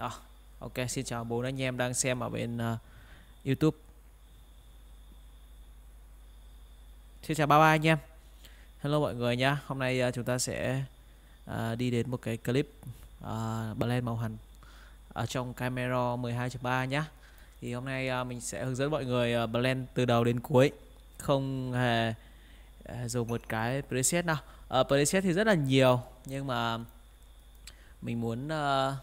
Đó. Ok, xin chào bốn anh em đang xem ở bên uh, YouTube. Xin chào ba ba anh em. Hello mọi người nhá. Hôm nay uh, chúng ta sẽ uh, đi đến một cái clip uh, blend màu hành ở trong camera 12.3 nhá. Thì hôm nay uh, mình sẽ hướng dẫn mọi người uh, blend từ đầu đến cuối, không hề uh, dùng một cái preset nào. Uh, preset thì rất là nhiều nhưng mà mình muốn uh,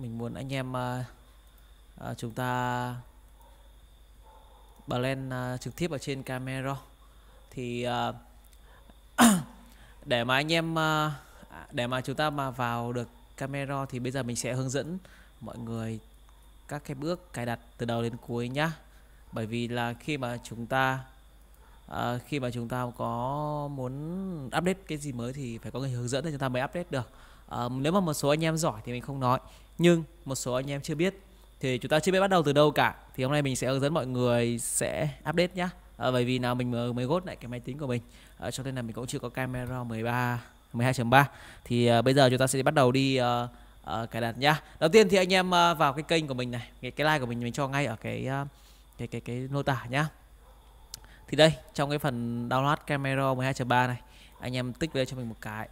mình muốn anh em à, à, chúng ta blend à, trực tiếp ở trên camera thì à, để mà anh em à, để mà chúng ta mà vào được camera thì bây giờ mình sẽ hướng dẫn mọi người các cái bước cài đặt từ đầu đến cuối nhá bởi vì là khi mà chúng ta à, khi mà chúng ta có muốn update cái gì mới thì phải có người hướng dẫn để chúng ta mới update được à, nếu mà một số anh em giỏi thì mình không nói nhưng một số anh em chưa biết thì chúng ta chưa biết bắt đầu từ đâu cả thì hôm nay mình sẽ hướng dẫn mọi người sẽ update nhá à, bởi vì nào mình mới, mới gốt lại cái máy tính của mình à, cho nên là mình cũng chưa có camera 13 12.3 thì à, bây giờ chúng ta sẽ bắt đầu đi à, à, cài đặt nhá đầu tiên thì anh em à, vào cái kênh của mình này cái, cái like của mình mình cho ngay ở cái à, cái cái cái nô tả nhá thì đây trong cái phần download camera 12.3 này anh em tích về cho mình một cái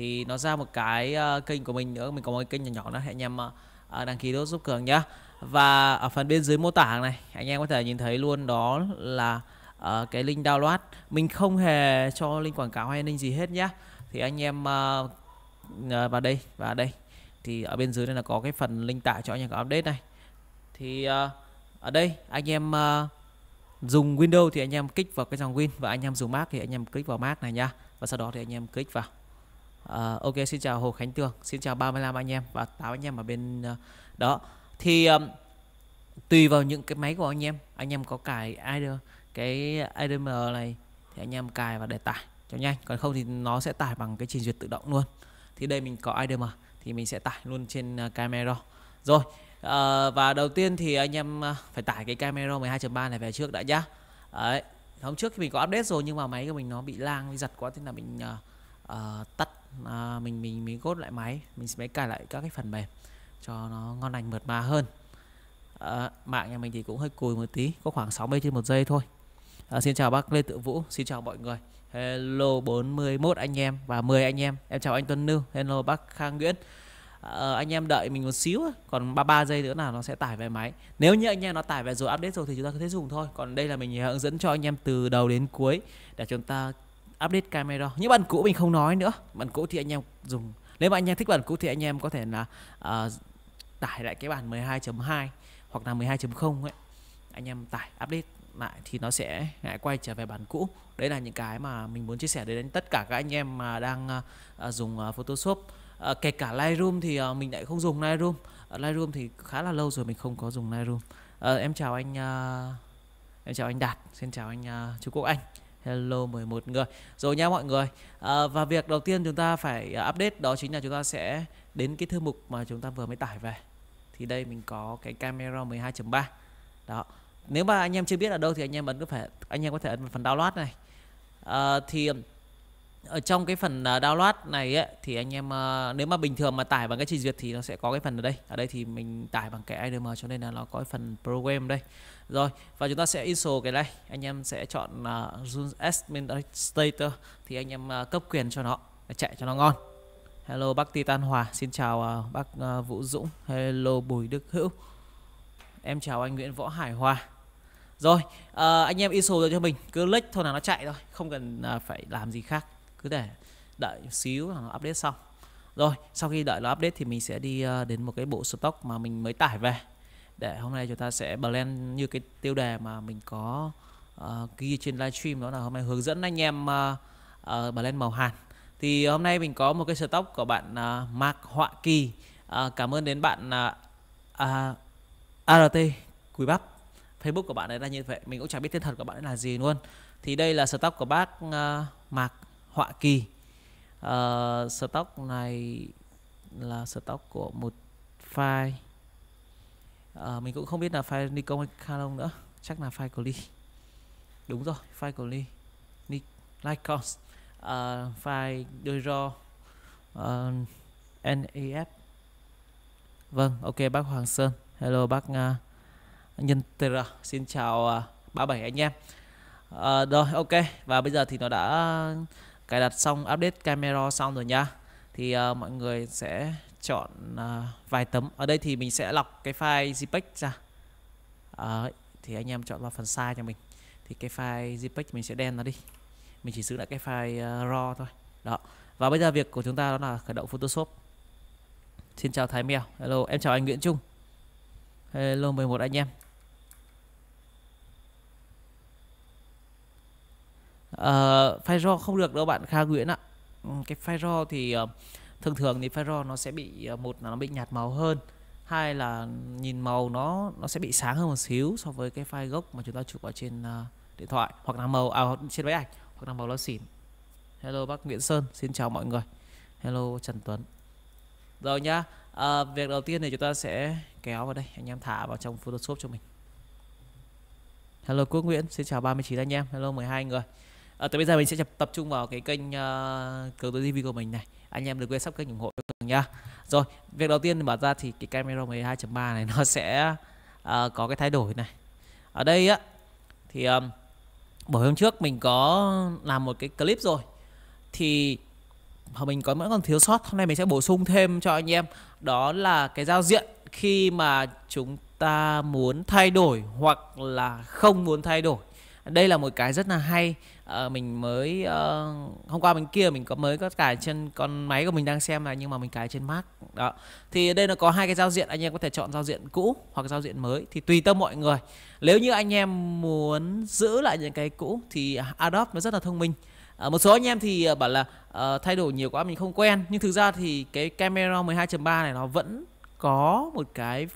thì nó ra một cái uh, kênh của mình nữa mình có một kênh nhỏ nhỏ nữa hãy anh em uh, đăng ký đốt giúp cường nhá và ở phần bên dưới mô tả này anh em có thể nhìn thấy luôn đó là uh, cái link download mình không hề cho link quảng cáo hay link gì hết nhá thì anh em uh, uh, vào đây và đây thì ở bên dưới đây là có cái phần link tải cho anh em có update này thì uh, ở đây anh em uh, dùng Windows thì anh em kích vào cái dòng Win và anh em dùng Mac thì anh em kích vào Mac này nhá và sau đó thì anh em kích vào À, ok xin chào Hồ Khánh Tường, xin chào 35 anh em và 8 anh em ở bên ờ, đó. Thì um, tùy vào những cái máy của anh em, anh em có cài IDM cái IDM này thì anh em cài và để tải cho nhanh, còn không thì nó sẽ tải bằng cái trình duyệt tự động luôn. Thì đây mình có IDM thì mình sẽ tải luôn trên ờ, camera. Rồi, à, và đầu tiên thì anh em phải tải cái camera 12.3 này về trước đã nhá. Đấy, hôm trước thì mình có update rồi nhưng mà máy của mình nó bị lang giật quá thế là mình uh, uh, tắt à, mình mình mình gốt lại máy mình sẽ cài lại các cái phần mềm cho nó ngon lành mượt mà hơn à, mạng nhà mình thì cũng hơi cùi một tí có khoảng 60 trên một giây thôi à, xin chào bác Lê Tự Vũ xin chào mọi người hello 41 anh em và 10 anh em em chào anh Tuấn Nưu hello bác Khang Nguyễn à, anh em đợi mình một xíu còn 33 giây nữa là nó sẽ tải về máy nếu như anh em nó tải về rồi update rồi thì chúng ta có thể dùng thôi còn đây là mình hướng dẫn cho anh em từ đầu đến cuối để chúng ta update camera những bản cũ mình không nói nữa bản cũ thì anh em dùng nếu mà anh em thích bản cũ thì anh em có thể là uh, tải lại cái bản 12.2 hoặc là 12.0 ấy anh em tải update lại thì nó sẽ lại quay trở về bản cũ đấy là những cái mà mình muốn chia sẻ đến tất cả các anh em mà đang uh, dùng uh, Photoshop uh, kể cả Lightroom thì uh, mình lại không dùng Lightroom uh, Lightroom thì khá là lâu rồi mình không có dùng Lightroom uh, em chào anh uh, em chào anh Đạt xin chào anh uh, Trung Quốc Anh Hello 11 người Rồi nha mọi người à, Và việc đầu tiên chúng ta phải à, update đó chính là chúng ta sẽ đến cái thư mục mà chúng ta vừa mới tải về Thì đây mình có cái camera 12.3 Đó Nếu mà anh em chưa biết ở đâu thì anh em vẫn có thể anh em có thể ấn vào phần download này à, Thì ở trong cái phần à, download này ấy, thì anh em à, nếu mà bình thường mà tải bằng cái trình duyệt thì nó sẽ có cái phần ở đây ở đây thì mình tải bằng cái IDM cho nên là nó có cái phần program đây rồi và chúng ta sẽ install cái này anh em sẽ chọn uh, Zoom administrator thì anh em uh, cấp quyền cho nó chạy cho nó ngon hello bác Titan Hòa xin chào uh, bác uh, Vũ Dũng hello Bùi Đức Hữu em chào anh Nguyễn Võ Hải Hòa rồi uh, anh em install rồi cho mình cứ click thôi là nó chạy thôi không cần uh, phải làm gì khác cứ để đợi xíu là nó update xong rồi sau khi đợi nó update thì mình sẽ đi uh, đến một cái bộ stock mà mình mới tải về để hôm nay chúng ta sẽ blend như cái tiêu đề mà mình có uh, ghi trên livestream đó là hôm nay hướng dẫn anh em uh, uh, blend màu hạt. thì hôm nay mình có một cái stock của bạn uh, Mark Họa Kỳ uh, cảm ơn đến bạn uh, uh, à, ART Quý Bắc Facebook của bạn ấy là như vậy mình cũng chẳng biết tên thật của bạn ấy là gì luôn thì đây là stock của bác uh, Mạc Họa Kỳ uh, stock này là stock của một file à, mình cũng không biết là file Nikon hay Canon nữa chắc là file của Lee đúng rồi file của Lee Nikon Nikon ờ, à, file đôi ro uh, ờ, NAF vâng ok bác Hoàng Sơn hello bác uh, Nhân Tera xin chào uh, à, 37 anh em à, rồi ok và bây giờ thì nó đã cài đặt xong update camera xong rồi nha thì uh, mọi người sẽ chọn uh, vài tấm ở đây thì mình sẽ lọc cái file JPEG ra uh, thì anh em chọn vào phần size cho mình thì cái file JPEG mình sẽ đen nó đi mình chỉ giữ lại cái file uh, RAW thôi đó và bây giờ việc của chúng ta đó là khởi động Photoshop Xin chào Thái Mèo Hello em chào anh Nguyễn Trung Hello 11 anh em Uh, file RAW không được đâu bạn Kha Nguyễn ạ ừ, Cái file RAW thì uh, thường thường thì pharo nó sẽ bị ờ, một là nó bị nhạt màu hơn hai là nhìn màu nó nó sẽ bị sáng hơn một xíu so với cái file gốc mà chúng ta chụp ở trên uh, điện thoại hoặc là màu à, trên máy ảnh hoặc là màu lo xỉn hello bác Nguyễn Sơn xin chào mọi người hello Trần Tuấn rồi nhá à, việc đầu tiên thì chúng ta sẽ kéo vào đây anh em thả vào trong Photoshop cho mình hello Quốc Nguyễn xin chào 39 anh em hello 12 người à, tới bây giờ mình sẽ tập trung vào cái kênh uh, cầu tư TV của mình này anh em đừng quên sắp kênh ủng hộ cường nha rồi việc đầu tiên mở ra thì cái camera 12.3 này nó sẽ uh, có cái thay đổi này ở đây á thì um, buổi hôm trước mình có làm một cái clip rồi thì mình có vẫn còn thiếu sót hôm nay mình sẽ bổ sung thêm cho anh em đó là cái giao diện khi mà chúng ta muốn thay đổi hoặc là không muốn thay đổi đây là một cái rất là hay à, mình mới uh, hôm qua mình kia mình có mới có cài trên con máy của mình đang xem này nhưng mà mình cài trên Mac đó thì đây nó có hai cái giao diện anh em có thể chọn giao diện cũ hoặc giao diện mới thì tùy tâm mọi người nếu như anh em muốn giữ lại những cái cũ thì Adobe nó rất là thông minh À, một số anh em thì bảo là uh, thay đổi nhiều quá mình không quen nhưng thực ra thì cái camera 12.3 này nó vẫn có một cái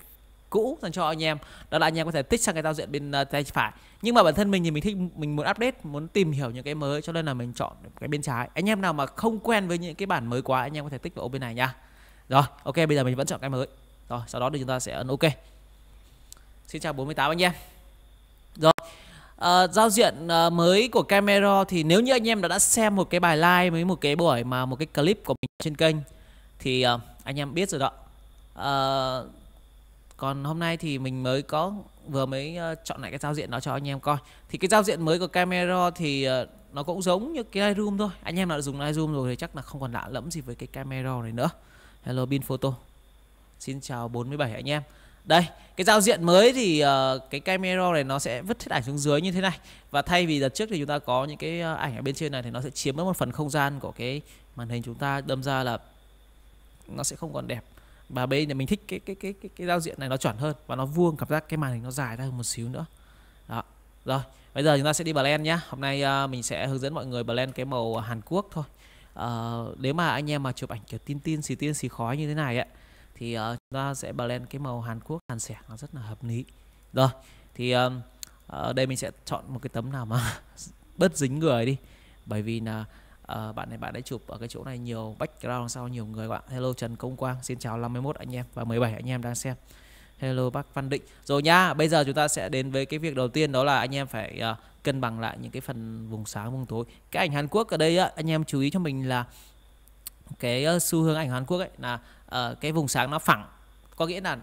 cũ dành cho anh em đó là anh em có thể tích sang cái giao diện bên ờ, tay phải nhưng mà bản thân mình thì mình thích mình muốn update muốn tìm hiểu những cái mới cho nên là mình chọn cái bên trái anh em nào mà không quen với những cái bản mới quá anh em có thể tích vào ô bên này nha rồi ok bây giờ mình vẫn chọn cái mới rồi sau đó thì chúng ta sẽ ấn ok xin chào 48 anh em rồi Uh, giao diện uh, mới của camera thì nếu như anh em đã, đã xem một cái bài live với một cái buổi mà một cái clip của mình trên kênh thì uh, anh em biết rồi đó uh, còn hôm nay thì mình mới có vừa mới ờ, chọn lại cái giao diện đó cho anh em coi thì cái giao diện mới của camera thì ờ, nó cũng giống như cái Lightroom thôi anh em nào đã dùng Lightroom rồi thì chắc là không còn lạ lẫm gì với cái camera này nữa hello bin photo xin chào 47 anh em đây cái giao diện mới thì uh, cái camera này nó sẽ vứt hết ảnh xuống dưới như thế này và thay vì đợt trước thì chúng ta có những cái ảnh ở bên trên này thì nó sẽ chiếm mất một phần không gian của cái màn hình chúng ta đâm ra là nó sẽ không còn đẹp và bên thì mình thích cái cái cái cái cái giao diện này nó chuẩn hơn và nó vuông cảm giác cái màn hình nó dài ra hơn một xíu nữa đó rồi bây giờ chúng ta sẽ đi blend nhá hôm nay uh, mình sẽ hướng dẫn mọi người blend cái màu Hàn Quốc thôi uh, nếu mà anh em mà chụp ảnh kiểu tin tin xì tin xì khói như thế này ấy, thì uh, chúng ta sẽ blend cái màu Hàn Quốc Hàn sẻ nó rất là hợp lý rồi thì uh, ở đây mình sẽ chọn một cái tấm nào mà bớt dính người đi bởi vì là uh, à, bạn này bạn đã chụp ở cái chỗ này nhiều background sau nhiều người bạn hello Trần Công Quang xin chào 51 anh em và 17 anh em đang xem hello bác Văn Định rồi nhá bây giờ chúng ta sẽ đến với cái việc đầu tiên đó là anh em phải uh, cân bằng lại những cái phần vùng sáng vùng tối cái ảnh Hàn Quốc ở đây á, anh em chú ý cho mình là cái ờ, xu hướng ảnh Hàn Quốc ấy là uh, cái vùng sáng nó phẳng có nghĩa là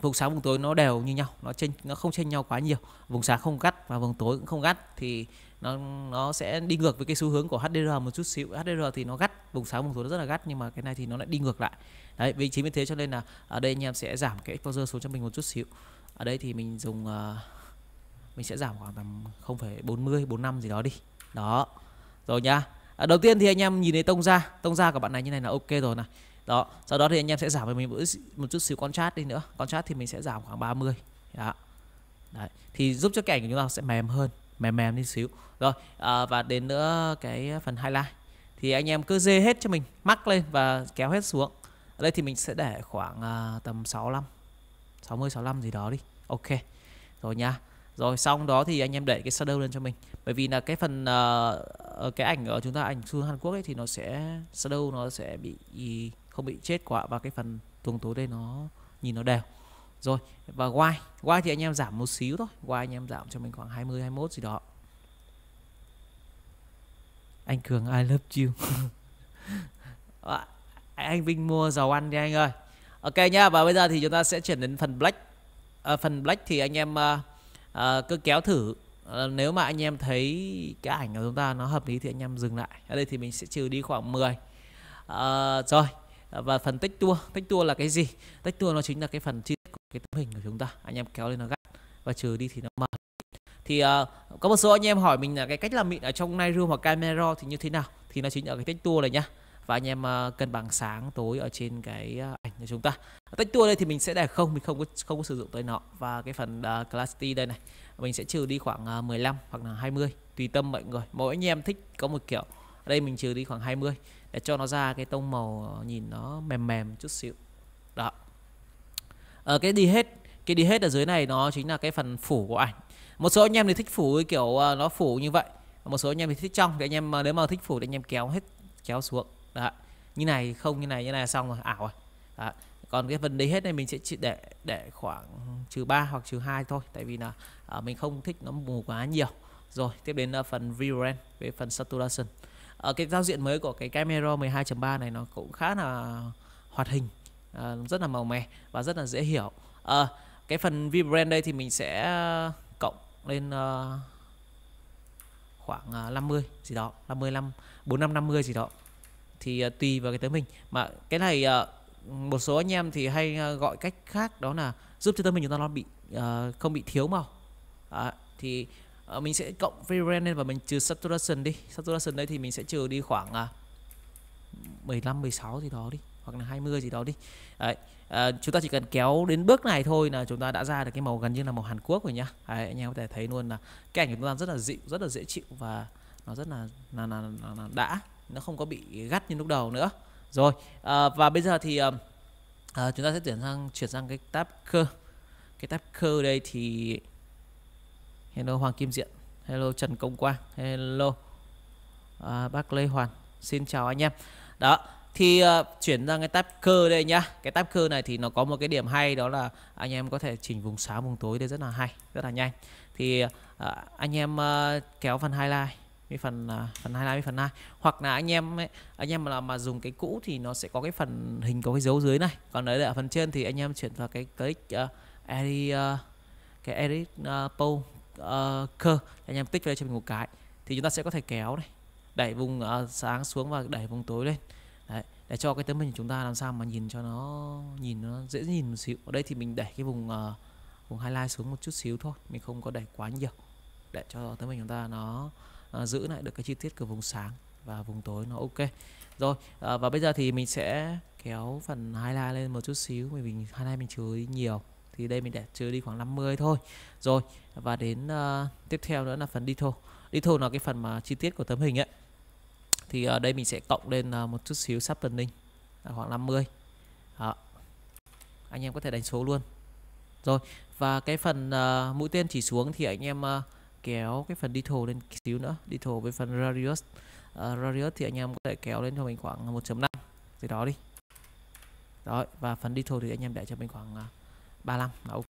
vùng sáng vùng tối nó đều như nhau nó trên nó không chênh nhau quá nhiều vùng sáng không gắt và vùng tối cũng không gắt thì nó nó sẽ đi ngược với cái xu hướng của HDR một chút xíu HDR thì nó gắt vùng sáng vùng tối nó rất là gắt nhưng mà cái này thì nó lại đi ngược lại đấy vì chính vì thế cho nên là ở đây anh em sẽ giảm cái exposure xuống cho mình một chút xíu ở đây thì mình dùng uh, mình sẽ giảm khoảng tầm 0,40 45 gì đó đi đó rồi nha à, ờ, đầu tiên thì anh em nhìn thấy tông ra tông ra của bạn này như này là ok rồi này đó sau đó thì anh em sẽ giảm với mình một chút xíu contrast đi nữa contrast thì mình sẽ giảm khoảng 30 mươi Đấy. Thì giúp cho cảnh của chúng ta sẽ mềm hơn, mềm mềm đi xíu rồi à, và đến nữa cái phần highlight thì anh em cứ dê hết cho mình mắc lên và kéo hết xuống ở đây thì mình sẽ để khoảng à, tầm 65 60 65 gì đó đi ok rồi nha rồi xong đó thì anh em để cái shadow lên cho mình bởi vì là cái phần uh, cái ảnh ở chúng ta ảnh xu Hàn Quốc ấy thì nó sẽ shadow nó sẽ bị không bị chết quá và cái phần tuồng tối đây nó nhìn nó đều rồi và Y Y thì anh em giảm một xíu thôi Y anh em giảm cho mình khoảng 20 21 gì đó anh cường I love you ờ, anh Vinh mua dầu ăn đi anh ơi ok nhá và bây giờ thì chúng ta sẽ chuyển đến phần black à, phần black thì anh em à, à, cứ kéo thử à, nếu mà anh em thấy cái ảnh của chúng ta nó hợp lý thì anh em dừng lại ở đây thì mình sẽ trừ đi khoảng 10 à, rồi và phần tích tua tích tua là cái gì tích tua nó chính là cái phần chi tiết của cái tấm hình của chúng ta anh em kéo lên nó gắt và trừ đi thì nó mờ thì uh, có một số anh em hỏi mình là cái cách làm mịn ở trong Lightroom hoặc Camera thì như thế nào thì nó chính ở cái tech tua này nhá và anh em uh, cân bằng sáng tối ở trên cái uh, ảnh của chúng ta tách tua đây thì mình sẽ để không mình không có không có sử dụng tới nó và cái phần uh, clarity đây này mình sẽ trừ đi khoảng uh, 15 hoặc là 20 tùy tâm mọi người mỗi anh em thích có một kiểu đây mình trừ đi khoảng 20 để cho nó ra cái tông màu nhìn nó mềm mềm chút xíu đó ở cái đi hết cái đi hết ở dưới này nó chính là cái phần phủ của ảnh một số anh em thì thích phủ kiểu à, nó phủ như vậy một số anh em thì thích trong thì anh em à, nếu mà thích phủ thì anh em kéo hết kéo xuống đó. như này không như này như này xong rồi ảo rồi đó. còn cái phần đấy hết này mình sẽ để để khoảng trừ 3 hoặc trừ 2 thôi tại vì là à, mình không thích nó mù quá nhiều rồi tiếp đến là phần view về phần saturation ở ờ, cái giao diện mới của cái camera 12.3 này nó cũng khá là hoạt hình rất là màu mè và rất là dễ hiểu à, cái phần view đây thì mình sẽ lên uh, khoảng uh, ờ, 50 gì đó 55 45 50 gì đó thì uh, tùy vào cái tớ mình mà cái này uh, một số anh em thì hay uh, gọi cách khác đó là giúp cho tớ mình chúng ta nó bị uh, không bị thiếu màu à, thì uh, mình sẽ cộng free variant lên và mình trừ saturation đi saturation đây thì mình sẽ trừ đi khoảng uh, 15 16 gì đó đi hoặc là 20 gì đó đi đấy à, chúng ta chỉ cần kéo đến bước này thôi là chúng ta đã ra được cái màu gần như là màu Hàn Quốc rồi nhá Đấy, anh em có thể thấy luôn là cái ảnh của chúng ta rất là dịu rất là dễ chịu và nó rất là là, là, là, là đã nó không có bị gắt như lúc đầu nữa rồi à, và bây giờ thì à, chúng ta sẽ chuyển sang chuyển sang cái tab cơ cái tab cơ đây thì hello Hoàng Kim Diện hello Trần Công Quang hello à, bác Lê Hoàng, xin chào anh em đó thì uh, chuyển sang cái tab cơ đây nhá cái tab cơ này thì nó có một cái điểm hay đó là anh em có thể chỉnh vùng sáng vùng tối đây rất là hay rất là nhanh thì uh, anh em uh, kéo phần highlight với phần uh, phần highlight với phần hai hoặc là anh em ấy, anh em là mà dùng cái cũ thì nó sẽ có cái phần hình có cái dấu dưới này còn đấy là ở phần trên thì anh em chuyển vào cái click uh, edit uh, cái edit uh, poll uh, cơ anh em tích vào đây cho mình một cái thì chúng ta sẽ có thể kéo này đẩy vùng uh, sáng xuống và đẩy vùng tối lên để cho cái tấm hình của chúng ta làm sao mà nhìn cho nó nhìn nó dễ nhìn một xíu ở đây thì mình đẩy cái vùng uh, vùng highlight xuống một chút xíu thôi mình không có đẩy quá nhiều để cho tấm hình chúng ta nó uh, giữ lại được cái chi tiết của vùng sáng và vùng tối nó ok rồi à, và bây giờ thì mình sẽ kéo phần highlight lên một chút xíu vì mình highlight mình chứa đi nhiều thì đây mình để chứa đi khoảng 50 thôi rồi và đến uh, tiếp theo nữa là phần đi thô. đi thô là cái phần mà chi tiết của tấm hình ấy thì ở ờ, đây mình sẽ cộng lên ờ, một chút xíu sắp sharpening là khoảng 50 đó. anh em có thể đánh số luôn rồi và cái phần ờ, mũi tên chỉ xuống thì anh em kéo cái phần đi detail lên xíu nữa đi detail với phần radius radius thì anh em có thể kéo lên cho mình khoảng 1.5 gì đó đi đó và phần đi detail thì anh em để cho mình khoảng uh, 35 là ok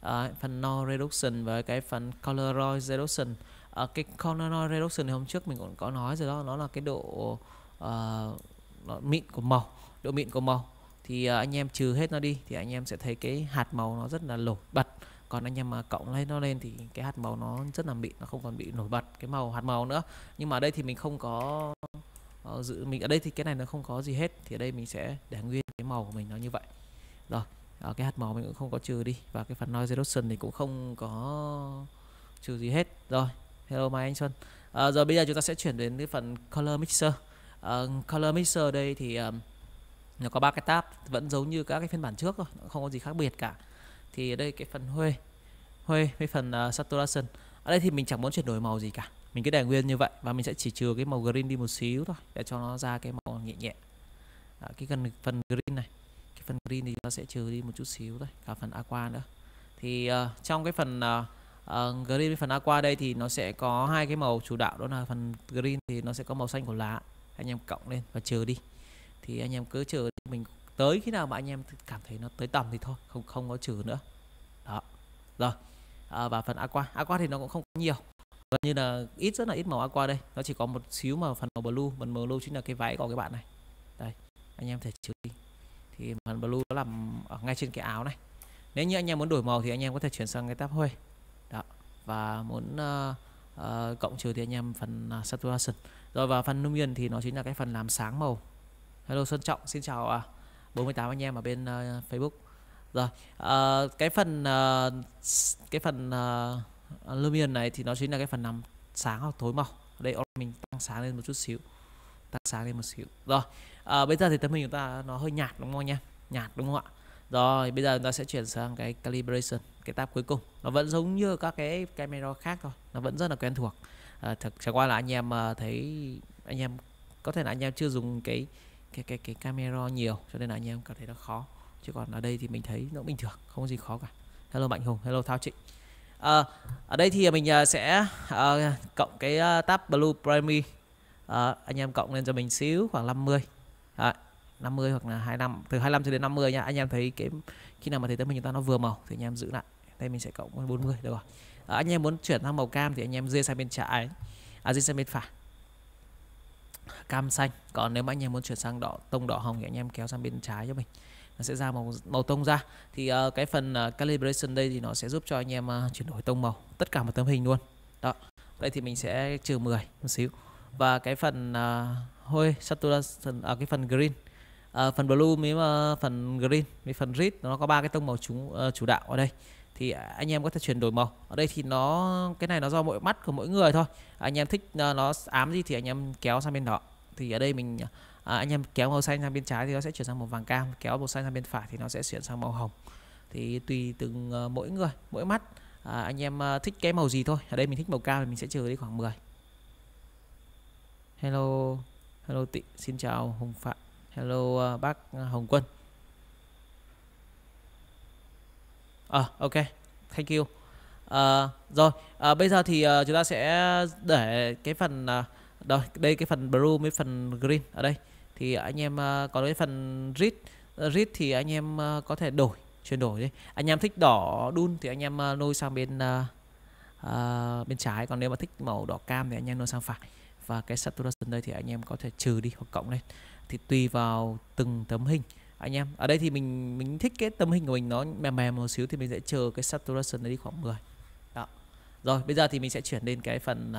à, phần no reduction với cái phần color reduction ở ờ, cái coronary reduction này hôm trước mình cũng có nói rồi đó nó là cái độ uh, mịn của màu độ mịn của màu thì uh, anh em trừ hết nó đi thì anh em sẽ thấy cái hạt màu nó rất là nổi bật còn anh em mà cộng lên nó lên thì cái hạt màu nó rất là mịn nó không còn bị nổi bật cái màu hạt màu nữa nhưng mà ở đây thì mình không có uh, dự mình ở đây thì cái này nó không có gì hết thì ở đây mình sẽ để nguyên cái màu của mình nó như vậy rồi ở cái hạt màu mình cũng không có trừ đi và cái phần noise reduction thì cũng không có trừ gì hết rồi Hello Mai Anh Xuân à, Giờ bây giờ chúng ta sẽ chuyển đến cái phần Color Mixer à, Color Mixer đây thì um, nó có ba cái tab vẫn giống như các cái phiên bản trước thôi không có gì khác biệt cả thì ở đây cái phần huê huê với phần uh, saturation ở đây thì mình chẳng muốn chuyển đổi màu gì cả mình cứ để nguyên như vậy và mình sẽ chỉ trừ cái màu green đi một xíu thôi để cho nó ra cái màu nhẹ nhẹ à, cái phần phần green này cái phần green thì nó sẽ trừ đi một chút xíu thôi cả phần aqua nữa thì uh, trong cái phần uh, uh, green phần aqua đây thì nó sẽ có hai cái màu chủ đạo đó là phần green thì nó sẽ có màu xanh của lá anh em cộng lên và trừ đi thì anh em cứ trừ mình tới khi nào mà anh em cảm thấy nó tới tầm thì thôi không không có trừ nữa đó rồi à, và phần aqua aqua thì nó cũng không nhiều gần như là ít rất là ít màu aqua đây nó chỉ có một xíu mà phần màu blue phần màu blue chính là cái váy của cái bạn này đây anh em thể trừ đi thì phần blue nó nằm ở ngay trên cái áo này nếu như anh em muốn đổi màu thì anh em có thể chuyển sang cái tab huê đó và muốn uh, uh, cộng trừ thì anh em phần uh, à, saturation rồi và phần lumen thì nó chính là cái phần làm sáng màu hello sơn trọng xin chào à, 48 anh em ở bên uh, facebook rồi uh, cái phần uh, cái phần uh, lumen này thì nó chính là cái phần làm sáng hoặc tối màu ở đây mình tăng sáng lên một chút xíu tăng sáng lên một xíu rồi à, bây giờ thì tấm hình chúng ta nó hơi nhạt đúng không nha nhạt đúng không ạ rồi bây giờ chúng ta sẽ chuyển sang cái calibration cái tab cuối cùng nó vẫn giống như các cái camera khác thôi nó vẫn rất là quen thuộc à, thực chẳng qua là anh em à, thấy anh em có thể là anh em chưa dùng cái cái cái cái camera nhiều cho nên là anh em cảm thấy nó khó chứ còn ở đây thì mình thấy nó bình thường không có gì khó cả hello mạnh hùng hello thao trịnh à, ở đây thì mình à, sẽ à, cộng cái à, tab blue primary à, anh em cộng lên cho mình xíu khoảng 50 mươi à, 50 hoặc là 25 từ 25 cho đến 50 nha anh em thấy cái khi nào mà thấy tấm hình chúng ta nó vừa màu thì anh em giữ lại đây mình sẽ cộng 40 được rồi à, anh em muốn chuyển sang màu cam thì anh em dê sang bên trái à dê sang bên phải cam xanh còn nếu mà anh em muốn chuyển sang đỏ tông đỏ hồng thì anh em kéo sang bên trái cho mình nó sẽ ra màu màu tông ra thì uh, cái phần uh, calibration đây thì nó sẽ giúp cho anh em uh, chuyển đổi tông màu tất cả một tấm hình luôn đó đây thì mình sẽ trừ 10 một xíu và cái phần uh, hôi saturation ở uh, cái phần green à, phần blue mới ờ, phần green với phần red nó có ba cái tông màu chủ, ờ, chủ đạo ở đây thì anh em có thể chuyển đổi màu ở đây thì nó cái này nó do mỗi mắt của mỗi người thôi anh em thích nó ám gì thì anh em kéo sang bên đó thì ở đây mình à, anh em kéo màu xanh sang bên trái thì nó sẽ chuyển sang màu vàng cam kéo màu xanh sang bên phải thì nó sẽ chuyển sang màu hồng thì tùy từng uh, mỗi người mỗi mắt à, anh em uh, thích cái màu gì thôi ở đây mình thích màu cam thì mình sẽ trừ đi khoảng 10 hello hello tị xin chào hùng phạm hello ờ, bác ờ, Hồng Quân à, ok thank you à, rồi à, bây giờ thì chúng ta sẽ để cái phần rồi đây, cái phần blue với phần green ở đây thì anh em có cái phần read uh, read thì anh em có thể đổi chuyển đổi đi anh em thích đỏ đun thì anh em uh, nôi sang bên uh, bên trái còn nếu mà thích màu đỏ cam thì anh em nôi sang phải và cái saturation đây thì anh em có thể trừ đi hoặc cộng lên thì tùy vào từng tấm hình anh em ở đây thì mình mình thích cái tấm hình của mình nó mềm mềm một xíu thì mình sẽ chờ cái saturation nó đi khoảng 10 đó rồi bây giờ thì mình sẽ chuyển đến cái phần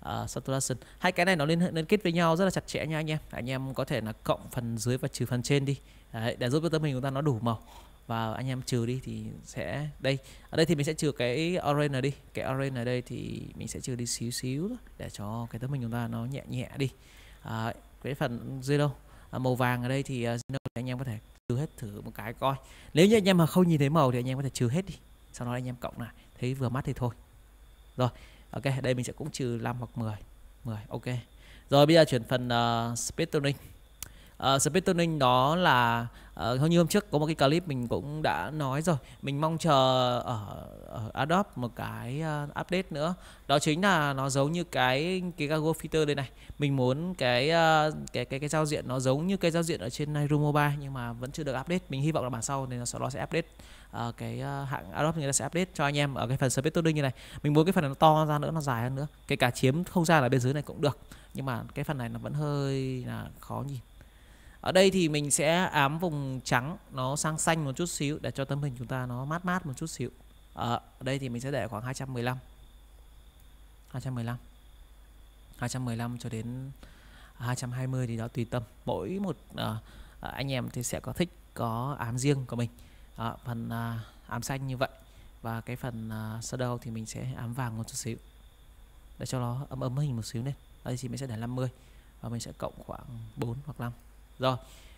uh, uh, saturation hai cái này nó liên liên kết với nhau rất là chặt chẽ nha anh em anh em có thể là cộng phần dưới và trừ phần trên đi Đấy, để giúp cho tấm hình chúng ta nó đủ màu và anh em trừ đi thì sẽ đây ở đây thì mình sẽ trừ cái orange này đi cái orange ở đây thì mình sẽ trừ đi xíu xíu để cho cái tấm hình chúng ta nó nhẹ nhẹ đi à, cái phần zero à, màu vàng ở đây thì zero à, thì anh em có thể trừ hết thử một cái coi nếu như anh em mà không nhìn thấy màu thì anh em có thể trừ hết đi sau đó anh em cộng lại thấy vừa mắt thì thôi rồi ok đây mình sẽ cũng trừ 5 hoặc 10 10 ok rồi bây giờ chuyển phần uh, à, speed tuning uh, ờ, speedrunning đó là uh, ờ, hơn như hôm trước có một cái clip mình cũng đã nói rồi mình mong chờ ở, ở Adobe một cái uh, update nữa đó chính là nó giống như cái cái cargo filter đây này mình muốn cái uh, cái cái cái giao diện nó giống như cái giao diện ở trên Lightroom Mobile nhưng mà vẫn chưa được update mình hy vọng là bản sau thì nó sau đó sẽ update uh, cái uh, hãng Adobe người ta sẽ update cho anh em ở cái phần space coding như này mình muốn cái phần này nó to ra nữa nó dài hơn nữa kể cả chiếm không gian ở bên dưới này cũng được nhưng mà cái phần này nó vẫn hơi là khó nhìn ở đây thì mình sẽ ám vùng trắng nó sang xanh một chút xíu để cho tấm hình chúng ta nó mát mát một chút xíu ờ, ở đây thì mình sẽ để khoảng 215 215 215 cho đến 220 à, thì đó tùy tâm mỗi một à, anh em thì sẽ có thích có ám riêng của mình à, phần à, ám xanh như vậy và cái phần uh, à, shadow thì mình sẽ ám vàng một chút xíu để cho nó ấm ấm hình một xíu lên đây thì mình sẽ để 50 và mình sẽ cộng khoảng 4 hoặc 5 rồi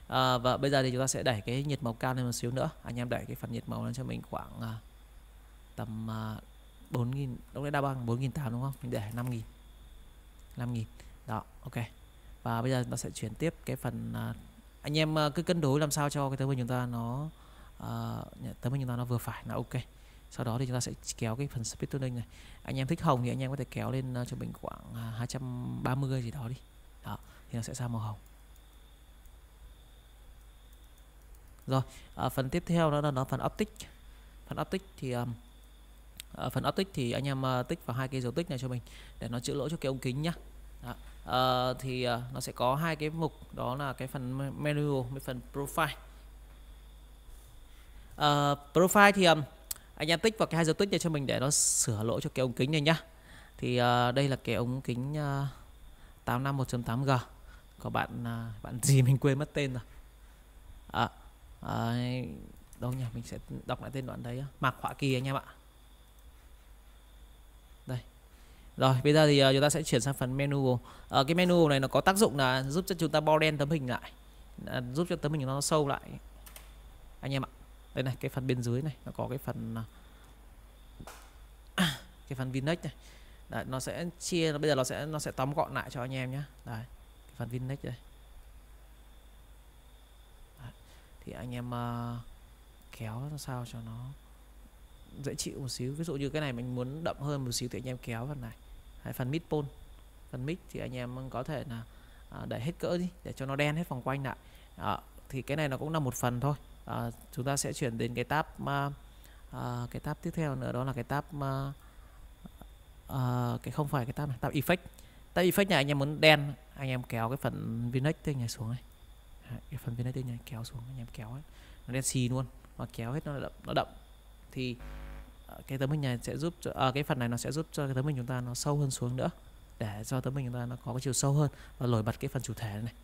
à, và bây giờ thì chúng ta sẽ đẩy cái nhiệt màu cao lên một xíu nữa anh em đẩy cái phần nhiệt màu lên cho mình khoảng à, tầm à, bốn nghìn. 000 lúc đấy đã bằng bốn nghìn tám đúng không mình để năm nghìn, năm nghìn. đó ok và bây giờ ta sẽ chuyển tiếp cái phần à, anh em à, cứ cân đối làm sao cho cái tấm hình chúng ta nó uh, tấm hình chúng ta nó vừa phải là ok sau đó thì chúng ta sẽ kéo cái phần speed tuning này anh em thích hồng thì anh em có thể kéo lên cho mình khoảng 230 gì đó đi đó thì nó sẽ ra màu hồng rồi à, phần tiếp theo đó là nó phần optic phần optic thì um, à, phần optic thì anh em uh, tích vào hai cái dấu tích này cho mình để nó chữa lỗi cho cái ống kính nhá đó. À, thì uh, nó sẽ có hai cái mục đó là cái phần menu với phần profile uh, profile thì um, anh em tích vào cái hai dấu tích này cho mình để nó sửa lỗi cho cái ống kính này nhá thì uh, đây là cái ống kính uh, 851.8G của bạn uh, bạn gì mình quên mất tên rồi à, à, đâu nhỉ mình sẽ đọc lại tên đoạn đấy mạc họa kỳ anh em ạ đây rồi bây giờ thì ờ, chúng ta sẽ chuyển sang phần menu à, cái menu này nó có tác dụng là giúp cho chúng ta bo đen tấm hình lại à, giúp cho tấm hình nó sâu lại anh em ạ đây này cái phần bên dưới này nó có cái phần à, cái phần vinex này Đấy, nó sẽ chia bây giờ nó sẽ nó sẽ tóm gọn lại cho anh em nhé Đây, cái phần vinex đây thì anh em uh, kéo sao cho nó dễ chịu một xíu ví dụ như cái này mình muốn đậm hơn một xíu thì anh em kéo phần này hay phần mid pole phần mid thì anh em có thể là uh, ờ, đẩy hết cỡ đi để cho nó đen hết vòng quanh lại à, thì cái này nó cũng là một phần thôi à, chúng ta sẽ chuyển đến cái tab mà uh, cái tab tiếp theo nữa đó là cái tab mà uh, cái không phải cái tab này tab effect tab effect nhà anh em muốn đen anh em kéo cái phần vinec này xuống này Đấy, cái phần ventilator nhà kéo xuống anh em kéo ấy nó đen xì luôn nó kéo hết nó đậm nó đậm thì ờ, cái tấm hình này sẽ giúp cho, à, cái phần này nó sẽ giúp cho cái tấm hình chúng ta nó sâu hơn xuống nữa để cho tấm hình chúng ta nó có cái chiều sâu hơn và nổi bật cái phần chủ thể này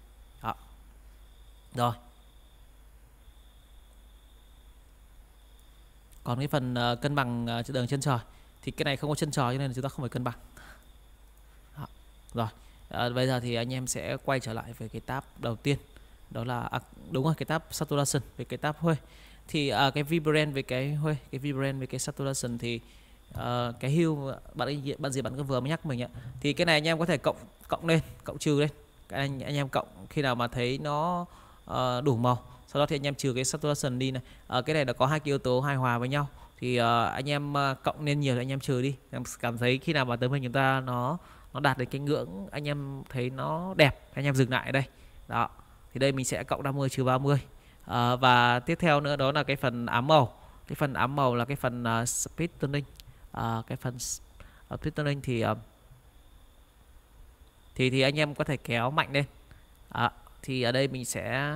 đó rồi còn cái phần uh, cân bằng uh, đường chân trời thì cái này không có chân trời cho nên là chúng ta không phải cân bằng đó. rồi à, bây giờ thì anh em sẽ quay trở lại với cái tab đầu tiên đó là à, đúng rồi cái tab saturation về cái tab huê thì à, cái vibrant về cái huê cái vibrant về cái saturation thì à, cái hue bạn ấy, bạn gì bạn cứ vừa mới nhắc mình ạ thì cái này anh em có thể cộng cộng lên cộng trừ lên cái anh, anh em cộng khi nào mà thấy nó uh, đủ màu sau đó thì anh em trừ cái saturation đi này ở ờ, cái này là có hai cái yếu tố hài hòa với nhau thì uh, anh em uh, cộng lên nhiều thì anh em trừ đi em cảm thấy khi nào mà tấm hình chúng ta nó nó đạt được cái ngưỡng anh em thấy nó đẹp anh em dừng lại ở đây đó thì đây mình sẽ cộng 50 trừ 30 à, ờ, và tiếp theo nữa đó là cái phần ám màu cái phần ám màu là cái phần uh, ờ, speed tuning à, ờ, cái phần speed tuning thì uh, thì thì anh em có thể kéo mạnh lên à, thì ở đây mình sẽ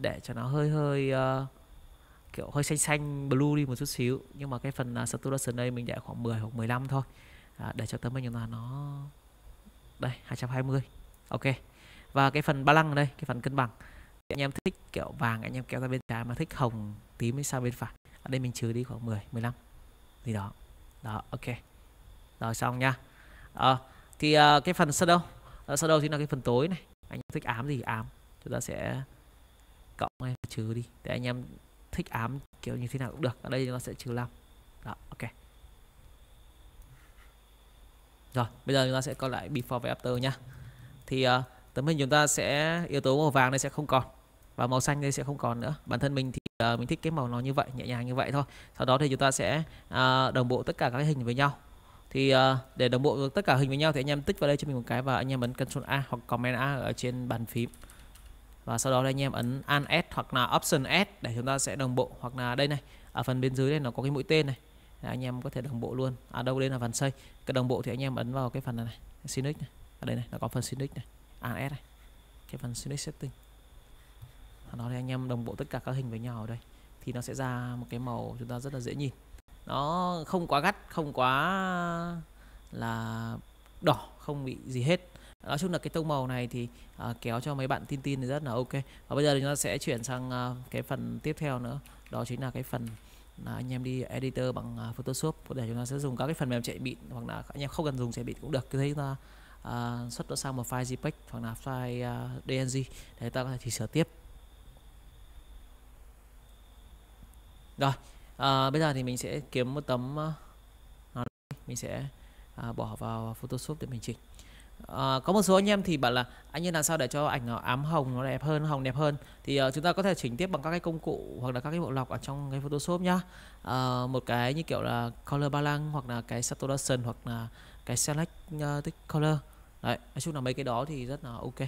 để cho nó hơi hơi uh, kiểu hơi xanh xanh blue đi một chút xíu nhưng mà cái phần uh, saturation đây mình để khoảng 10 hoặc 15 thôi à, để cho tấm hình chúng ta nó đây 220 ok và cái phần ba lăng ở đây cái phần cân bằng anh em thích kẹo vàng anh em kéo ra bên trái mà thích hồng tím mới sang bên phải ở đây mình trừ đi khoảng 10 15 gì đó đó ok rồi xong nha à, thì à, cái phần đâu ờ, shadow đâu chính là cái phần tối này anh em thích ám gì ám chúng ta sẽ cộng hay trừ đi để anh em thích ám kiểu như thế nào cũng được ở đây nó sẽ trừ 5 đó ok rồi bây giờ chúng ta sẽ coi lại before và after nhá thì uh, tấm hình chúng ta sẽ yếu tố màu vàng này sẽ không còn và màu xanh đây sẽ không còn nữa bản thân mình thì uh, mình thích cái màu nó như vậy nhẹ nhàng như vậy thôi sau đó thì chúng ta sẽ uh, đồng bộ tất cả các hình với nhau thì uh, để đồng bộ tất cả hình với nhau thì anh em tích vào đây cho mình một cái và anh em ấn Ctrl A hoặc Command A ở trên bàn phím và sau đó anh em ấn Alt S hoặc là Option S để chúng ta sẽ đồng bộ hoặc là đây này ở phần bên dưới đây nó có cái mũi tên này để anh em có thể đồng bộ luôn ở à, đâu đây là phần xây cái đồng bộ thì anh em ấn vào cái phần này, này. Synic này ở đây này nó có phần Synic này AS này cái phần Synaptic Setting đó thì anh em đồng bộ tất cả các hình với nhau ở đây thì nó sẽ ra một cái màu chúng ta rất là dễ nhìn nó không quá gắt không quá là đỏ không bị gì hết nói chung là cái tông màu này thì uh, kéo cho mấy bạn tin tin thì rất là ok và bây giờ chúng ta sẽ chuyển sang uh, cái phần tiếp theo nữa đó chính là cái phần là anh em đi editor bằng uh, Photoshop để chúng ta sẽ dùng các cái phần mềm chạy bị hoặc là anh em không cần dùng chạy bị cũng được cái đấy chúng ta uh, xuất nó sang một file JPEG hoặc là file uh, à, DNG để ta có thể chỉnh sửa tiếp rồi uh, bây giờ thì mình sẽ kiếm một tấm uh, mình sẽ uh, bỏ vào Photoshop để mình chỉnh À, có một số anh em thì bảo là anh như làm sao để cho ảnh ám hồng nó đẹp hơn hồng đẹp hơn thì uh, chúng ta có thể chỉnh tiếp bằng các cái công cụ hoặc là các cái bộ lọc ở trong cái Photoshop nhá uh, một cái như kiểu là color balance hoặc là cái saturation hoặc là cái select uh, tích color đấy nói chung là mấy cái đó thì rất là ok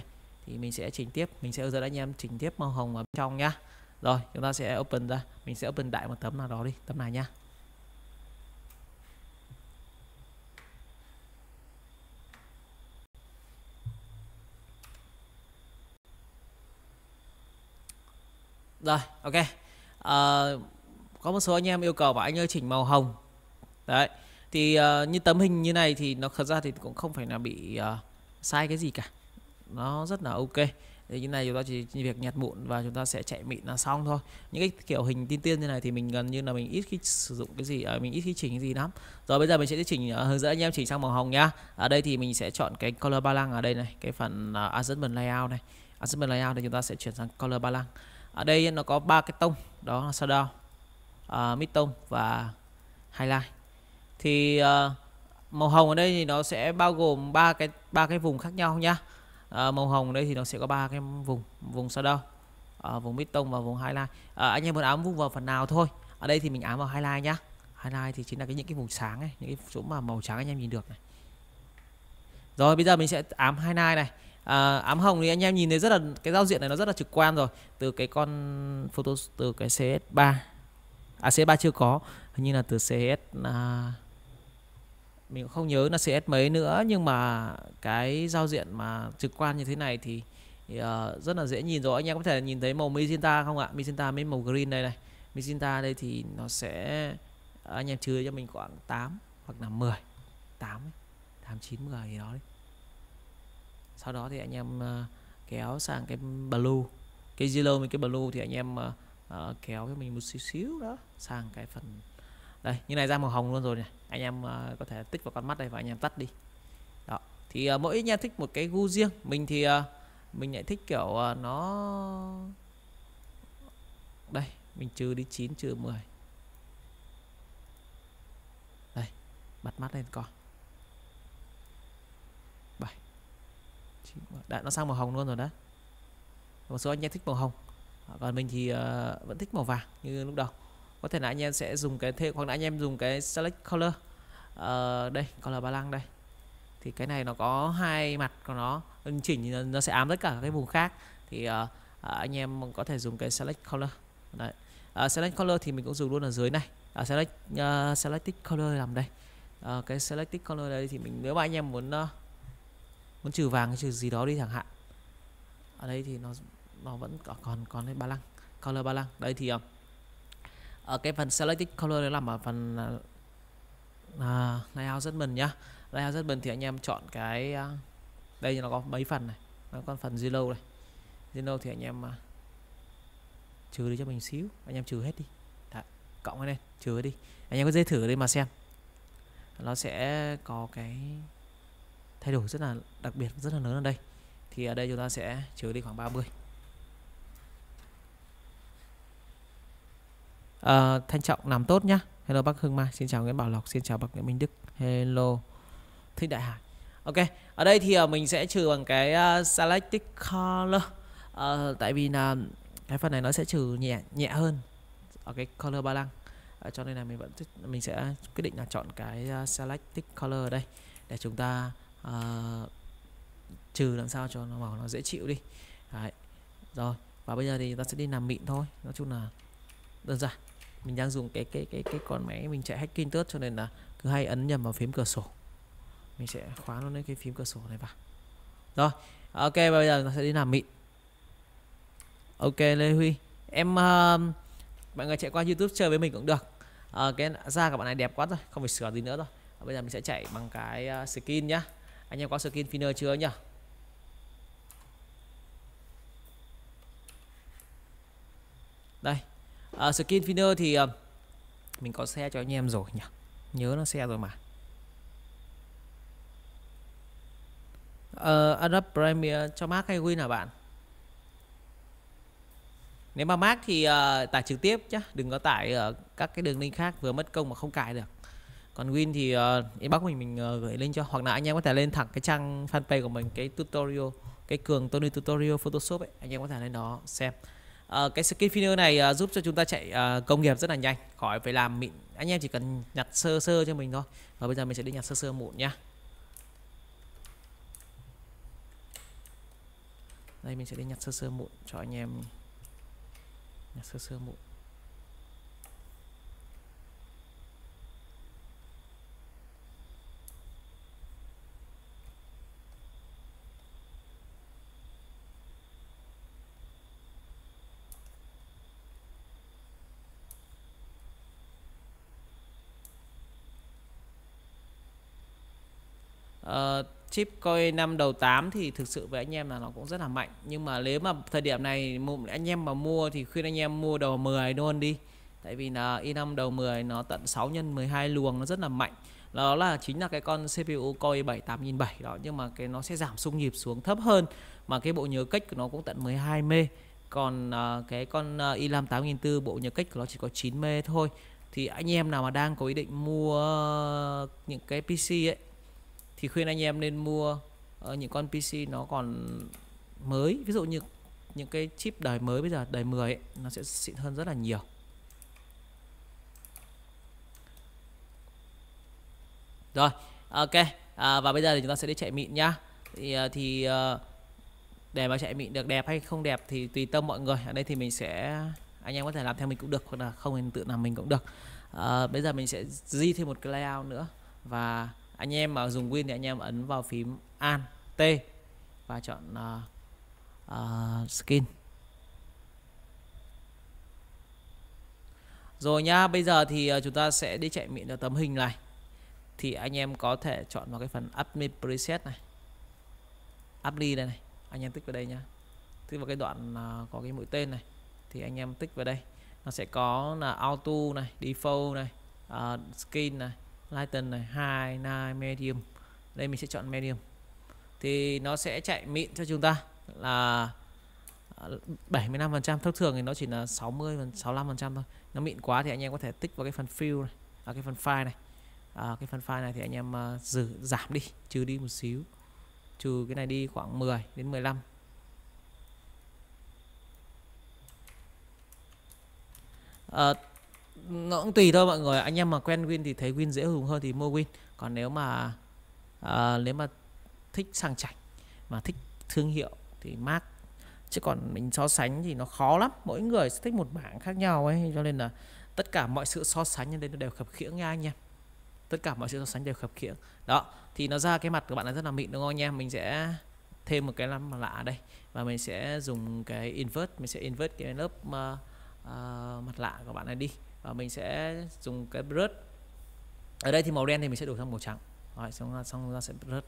thì mình sẽ chỉnh tiếp mình sẽ hướng dẫn anh em chỉnh tiếp màu hồng ở bên trong nhá rồi chúng ta sẽ open ra mình sẽ open đại một tấm nào đó đi tấm này nhá rồi ok à, có một số anh em yêu cầu bảo anh ơi chỉnh màu hồng đấy thì uh, như tấm hình như này thì nó thật ra thì cũng không phải là bị uh, sai cái gì cả nó rất là ok thì như này chúng ta chỉ việc nhặt mụn và chúng ta sẽ chạy mịn là xong thôi những cái kiểu hình tiên tiên như này thì mình gần như là mình ít khi sử dụng cái gì ờ, mình ít khi chỉnh cái gì lắm rồi bây giờ mình sẽ chỉnh hướng dẫn anh em chỉnh sang màu hồng nhá ở đây thì mình sẽ chọn cái color ba lăng ở đây này cái phần uh, adjustment layout này adjustment layout thì chúng ta sẽ chuyển sang color ba lăng ở đây nó có ba cái tông đó là shadow uh, mid tone và highlight thì uh, màu hồng ở đây thì nó sẽ bao gồm ba cái ba cái vùng khác nhau nhá à, màu hồng ở đây thì nó sẽ có ba cái vùng vùng sau đó à, vùng bít tông và vùng highlight à, anh em muốn ám vùng vào phần nào thôi ở đây thì mình ám vào highlight nhá highlight thì chính là cái những cái vùng sáng này những cái chỗ mà màu trắng anh em nhìn được này rồi bây giờ mình sẽ ám highlight này à, ám hồng thì anh em nhìn thấy rất là cái giao diện này nó rất là trực quan rồi từ cái con photo từ cái cs 3 à cs 3 chưa có hình như là từ cs à, mình cũng không nhớ là CS mấy nữa nhưng mà cái giao diện mà trực quan như thế này thì, thì uh, rất là dễ nhìn rồi anh em có thể nhìn thấy màu Magenta không ạ Magenta mấy màu green đây này Magenta đây thì nó sẽ anh em trừ cho mình khoảng 8 hoặc là 10 8 8 9 10 gì đó đấy. Sau đó thì anh em uh, kéo sang cái blue cái yellow với cái blue thì anh em uh, kéo cho mình một xíu xíu đó sang cái phần đây như này ra màu hồng luôn rồi này anh em uh, có thể tích vào con mắt đây và anh em tắt đi đó thì uh, mỗi anh em thích một cái gu riêng mình thì uh, mình lại thích kiểu uh, nó đây mình trừ đi 9 trừ 10 đây bật mắt lên coi bảy đã nó sang màu hồng luôn rồi đó một số anh em thích màu hồng còn mình thì uh, vẫn thích màu vàng như lúc đầu có thể là anh em sẽ dùng cái thêm hoặc là anh em dùng cái select color ờ, đây color ba lăng đây thì cái này nó có hai mặt của nó chỉnh nó sẽ ám tất cả các cái vùng khác thì uh, anh em có thể dùng cái select color đấy uh, select color thì mình cũng dùng luôn ở dưới này uh, select uh, selected color làm đây uh, cái selected color đây thì mình nếu mà anh em muốn uh, muốn trừ vàng trừ gì đó đi chẳng hạn ở đây thì nó nó vẫn còn còn cái ba lăng color ba lăng đây thì uh, ở ờ, cái phần selected color đấy làm ở phần à, à layout rất mình nhá layout rất mình thì anh em chọn cái à, đây nó có mấy phần này nó còn phần zero này zero thì anh em à, trừ đi cho mình xíu anh em trừ hết đi Đã. cộng lên trừ đi anh em có dây thử đây mà xem nó sẽ có cái thay đổi rất là đặc biệt rất là lớn ở đây thì ở đây chúng ta sẽ trừ đi khoảng 30 Ờ, Thanh Trọng làm tốt nhá Hello bác Hưng Mai Xin chào Nguyễn Bảo Lộc Xin chào bác Nguyễn Minh Đức Hello Thích Đại Hải Ok Ở đây thì ờ, mình sẽ trừ bằng cái uh, Selected Color uh, Tại vì là cái phần này nó sẽ trừ nhẹ nhẹ hơn ở cái color ba lăng à, cho nên là mình vẫn mình sẽ quyết định là chọn cái uh, selected color ở đây để chúng ta uh, trừ làm sao cho nó màu nó dễ chịu đi Đấy. rồi và bây giờ thì ta sẽ đi làm mịn thôi nói chung là đơn giản mình đang dùng cái cái cái cái con máy mình chạy hacking tốt cho nên là cứ hay ấn nhầm vào phím cửa sổ mình sẽ khóa nó lên cái phím cửa sổ này vào rồi ok bây giờ nó sẽ đi làm mịn ok lê huy em uh, mọi người chạy qua youtube chơi với mình cũng được uh, cái da của bạn này đẹp quá rồi không phải sửa gì nữa rồi bây giờ mình sẽ chạy bằng cái uh, skin nhá anh em có skin finer chưa nhỉ đây à, skin finner thì uh, mình có xe cho anh em rồi nhỉ nhớ nó xe rồi mà uh, ờ, Adobe Premiere cho Mac hay Win hả bạn nếu mà Mac thì uh, tải trực tiếp chứ đừng có tải ở các cái đường link khác vừa mất công mà không cài được còn Win thì uh, inbox mình mình uh, gửi link cho hoặc là anh em có thể lên thẳng cái trang fanpage của mình cái tutorial cái cường Tony tutorial Photoshop ấy anh em có thể lên đó xem à, cái skin finer này à, giúp cho chúng ta chạy à, công nghiệp rất là nhanh khỏi phải làm mịn anh em chỉ cần nhặt sơ sơ cho mình thôi và bây giờ mình sẽ đi nhặt sơ sơ mụn nhá đây mình sẽ đi nhặt sơ sơ mụn cho anh em nhặt sơ sơ mụn uh, chip coi năm đầu 8 thì thực sự với anh em là nó cũng rất là mạnh nhưng mà nếu mà thời điểm này anh em mà mua thì khuyên anh em mua đầu 10 luôn đi tại vì là i5 đầu 10 nó tận 6 nhân 12 luồng nó rất là mạnh đó là chính là cái con CPU Core i7 8007 đó nhưng mà cái nó sẽ giảm xung nhịp xuống thấp hơn mà cái bộ nhớ cách của nó cũng tận 12 mê còn uh, cái con uh, i5 8004 bộ nhớ cách của nó chỉ có 9 mê thôi thì anh em nào mà đang có ý định mua uh, những cái PC ấy thì khuyên anh em nên mua uh, những con PC nó còn mới ví dụ như những cái chip đời mới bây giờ đời 10 ấy, nó sẽ xịn hơn rất là nhiều rồi ok à, và bây giờ thì chúng ta sẽ đi chạy mịn nhá thì, ờ, thì ờ, để mà chạy mịn được đẹp hay không đẹp thì tùy tâm mọi người ở đây thì mình sẽ anh em có thể làm theo mình cũng được hoặc là không nên tự làm mình cũng được à, bây giờ mình sẽ di thêm một cái layout nữa và anh em mà dùng Win thì anh em ấn vào phím An T và chọn uh, uh, skin rồi nhá bây giờ thì à, chúng ta sẽ đi chạy miệng được tấm hình này thì anh em có thể chọn vào cái phần admin preset này apply đây này anh em tích vào đây nhá tích vào cái đoạn có cái mũi tên này thì anh em tích vào đây nó sẽ có là auto này default này uh, skin này Lighten này hai nine medium đây mình sẽ chọn medium thì nó sẽ chạy mịn cho chúng ta là 75% à, thông thường thì nó chỉ là 60 65% thôi nó mịn quá thì anh em có thể tích vào cái phần fill này à, cái phần file này à, cái phần file này thì anh em uh, giảm đi trừ đi một xíu trừ cái này đi khoảng 10 đến 15 à, nó cũng tùy thôi mọi người anh em mà quen win thì thấy win dễ hùng hơn thì mua win còn nếu mà à, nếu mà thích sang chảnh mà thích thương hiệu thì mát chứ còn mình so sánh thì nó khó lắm mỗi người sẽ thích một bảng khác nhau ấy cho nên là tất cả mọi sự so sánh nó đều khập khiễng nha anh em tất cả mọi sự so sánh đều khập khiễng đó thì nó ra cái mặt của bạn là rất là mịn đúng không anh em mình sẽ thêm một cái lắm lạ ở đây và mình sẽ dùng cái invert mình sẽ invert cái lớp uh, uh, mặt lạ của bạn này đi và ờ, mình sẽ dùng cái brush ở đây thì màu đen thì mình sẽ đổi sang màu trắng rồi xong xong ra sẽ brush